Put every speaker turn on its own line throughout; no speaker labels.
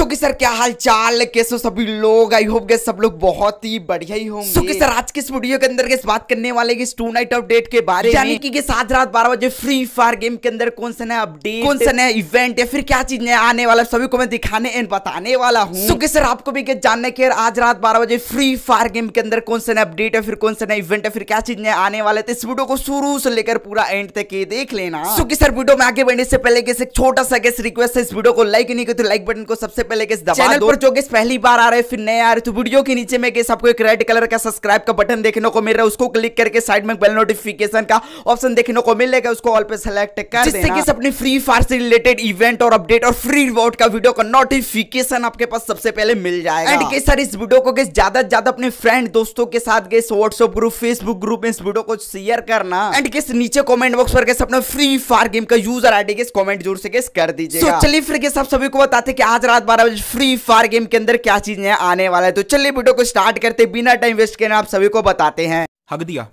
सो कि सर क्या हाल चाल कैसे सभी लोग आई होप सब लोग बहुत ही बढ़िया ही होंगे सो कि सर आज के इस वीडियो के अंदर इस बात करने वाले की टू नाइट अपडेट के बारे यानी कि आज रात बारह बजे फ्री फायर गेम के अंदर कौन सा नया अपडेट कौन सा नया इवेंट या फिर क्या चीज नया आने वाला सभी को मैं दिखाने एंड बताने वाला हूँ सो कि सर आपको भी जानने के आज रात बारह बजे फ्री फायर गेम के अंदर कौन सा नया अपडेट है फिर कौन सा नया इवेंट है फिर क्या चीज नया आने वाले तो इस वीडियो को शुरू से लेकर पूरा एंड तक देख लेना सो कि सर वीडियो में आगे बढ़ने से पहले एक छोटा सा गेस्ट रिक्वेस्ट है इस वीडियो को लाइक नहीं करते लाइक बटन को सबसे पे लेके चैनल पर जो कि पहली बार आ रहे फिर नए आ रहे तो वीडियो के नीचे में आपको एक रेड कलर का सब्सक्राइब का बटन देखने को मिल रहा है उसको क्लिक करके साइड में बेल नोटिफिकेशन का ऑप्शन देखने को मिलेगा उसको ऑल पे सेलेक्ट कर जिससे कि अपनी फ्री फायर से रिलेटेड इवेंट और अपडेट और फ्री रिवॉर्ड का वीडियो का नोटिफिकेशन आपके पास सबसे पहले मिल जाएगा एंड के सर इस वीडियो को ज्यादा से ज्यादा अपने फ्रेंड दोस्तों के साथ गए व्हाट्सएप ग्रुप फेसबुक ग्रुप में इस वीडियो को शेयर करना एंड किस नीचे कमेंट बॉक्स पर अपने फ्री फायर गेम का यूजर आईडी के कमेंट जोर से कर दीजिए चलिए फिर सब सभी को बताते कि आज रात बारह बजे फ्री फायर गेम के अंदर क्या चीज है आने वाला है तो चलिए वीडियो को स्टार्ट करते बिना टाइम वेस्ट करना आप सभी को बताते हैं हक दिया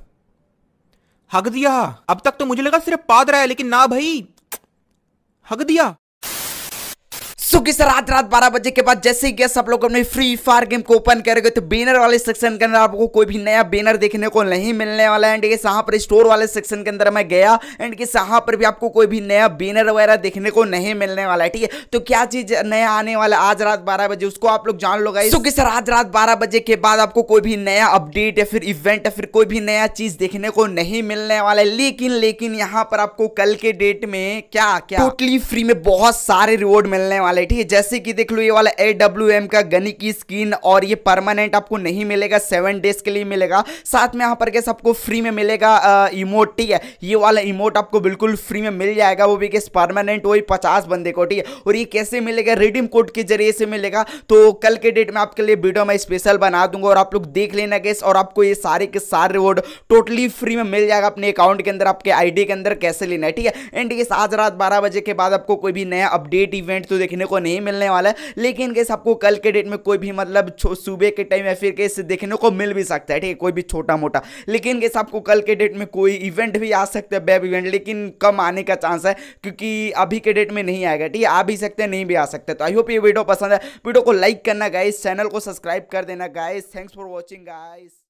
हक दिया अब तक तो मुझे लगा सिर्फ पाद रहा है लेकिन ना भाई हक दिया सो किस रात रात बारह बजे के बाद जैसे कि आप लोग अपने फ्री फायर गेम को ओपन करेंगे तो बैनर वाले सेक्शन के अंदर आपको कोई भी नया बैनर देखने को नहीं मिलने वाला है एंड ये पर स्टोर वाले सेक्शन के अंदर मैं गया एंड यहाँ पर भी आपको कोई भी नया बैनर वगैरह देखने को नहीं मिलने वाला है ठीक है तो क्या चीज नया आने वाला आज रात बारह बजे उसको आप लोग जान लो गए तो किस आज रात बारह बजे के बाद आपको कोई भी नया अपडेट या फिर इवेंट या फिर कोई भी नया चीज देखने को नहीं मिलने वाला है लेकिन लेकिन यहाँ पर आपको कल के डेट में क्या क्या टोटली फ्री में बहुत सारे रिवॉर्ड मिलने वाले ठीक है जैसे कि देख लो ये वाला ए डब्ल्यू एम का गनी की स्किन और ये परमानेंट आपको नहीं मिलेगा सेवन डेज के लिए मिलेगा साथ में यहाँ पर कैसे आपको फ्री में मिलेगा इमोट ठीक है ये वाला इमोट आपको बिल्कुल फ्री में मिल जाएगा वो भी कैसे परमानेंट वही पचास बंदे को ठीक है और ये कैसे मिलेगा रिडीम कोड के जरिए से मिलेगा तो कल के डेट में आपके लिए वीडियो मैं स्पेशल बना दूंगा और आप लोग देख लेना कैसे और आपको ये सारे के सारे रिवॉर्ड टोटली फ्री में मिल जाएगा अपने अकाउंट के अंदर आपके आईडी के अंदर कैसे लेना है ठीक है एंड ये आज रात बारह बजे के बाद आपको कोई भी नया अपडेट इवेंट तो देखने को को नहीं मिलने वाला है लेकिन कैसे आपको कल के डेट में कोई भी मतलब सुबह के टाइम या फिर कैसे देखने को मिल भी सकता है ठीक है कोई भी छोटा मोटा लेकिन कैसे आपको कल के डेट में कोई इवेंट भी आ सकता है वेब इवेंट लेकिन कम आने का चांस है क्योंकि अभी के डेट में नहीं आएगा ठीक है आ भी सकते हैं नहीं भी आ सकते तो आई होप ये वीडियो पसंद है वीडियो को लाइक करना गाइस चैनल को सब्सक्राइब कर देना guys thanks for watching guys